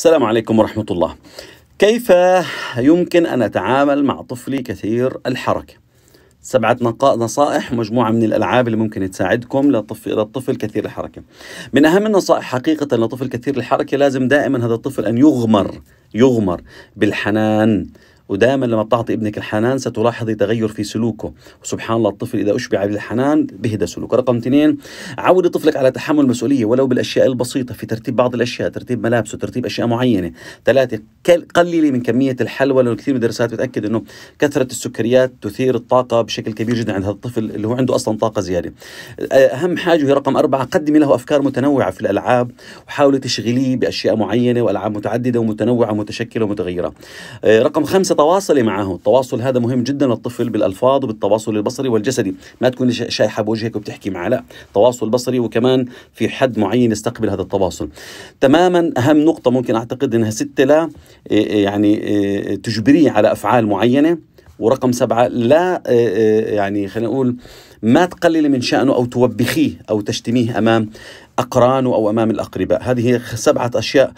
السلام عليكم ورحمة الله كيف يمكن أن أتعامل مع طفلي كثير الحركة سبعة نصائح مجموعة من الألعاب اللي ممكن تساعدكم للطفل كثير الحركة من أهم النصائح حقيقة لطفل كثير الحركة لازم دائما هذا الطفل أن يغمر يغمر بالحنان ودائما لما بتعطي ابنك الحنان ستلاحظي تغير في سلوكه وسبحان الله الطفل إذا أشبع بالحنان بهدى سلوكه رقم اثنين عودي طفلك على تحمل المسؤولية ولو بالأشياء البسيطة في ترتيب بعض الأشياء ترتيب ملابسه ترتيب أشياء معينة ثلاثة قللي من كمية الحلوى لأنه كثير من الدراسات بتأكد أنه كثرة السكريات تثير الطاقة بشكل كبير جدا عند هذا الطفل اللي هو عنده أصلا طاقة زيادة أهم حاجة هي رقم أربعة قدمي له أفكار متنوعة في الألعاب وحاولي تشغليه بأشياء معينة وألعاب متعددة ومتنوعة ومتشكلة ومتغيرة آه، رقم خمسة تتواصلي معه التواصل هذا مهم جدا للطفل بالألفاظ وبالتواصل البصري والجسدي ما تكوني شايحة بوجهك وبتحكي معه لا تواصل بصري وكمان في حد معين يستقبل هذا التواصل تماما أهم نقطة ممكن أعتقد أنها ستة لا يعني تجبريه على أفعال معينة ورقم سبعة لا يعني خلينا نقول ما تقللي من شأنه أو توبخيه أو تشتميه أمام أقرانه أو أمام الأقرباء هذه هي سبعة أشياء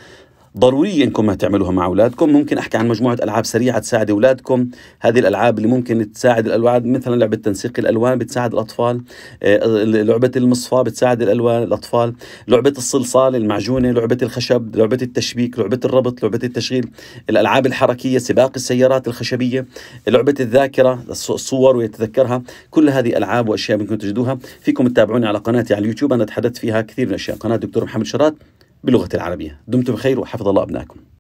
ضروري انكم ما تعملوها مع اولادكم ممكن احكي عن مجموعة العاب سريعة تساعد اولادكم هذه الالعاب اللي ممكن تساعد الالوان مثلا لعبة تنسيق الالوان بتساعد الاطفال آه، لعبة المصفى بتساعد الالوان الاطفال لعبة الصلصال المعجونة لعبة الخشب لعبة التشبيك لعبة الربط لعبة التشغيل الالعاب الحركية سباق السيارات الخشبية لعبة الذاكرة الصور ويتذكرها كل هذه العاب واشياء ممكن تجدوها فيكم تتابعوني على قناتي على اليوتيوب انا تحدثت فيها كثير من الاشياء قناة دكتور محمد شرات باللغة العربية دمتم بخير وحفظ الله أبنائكم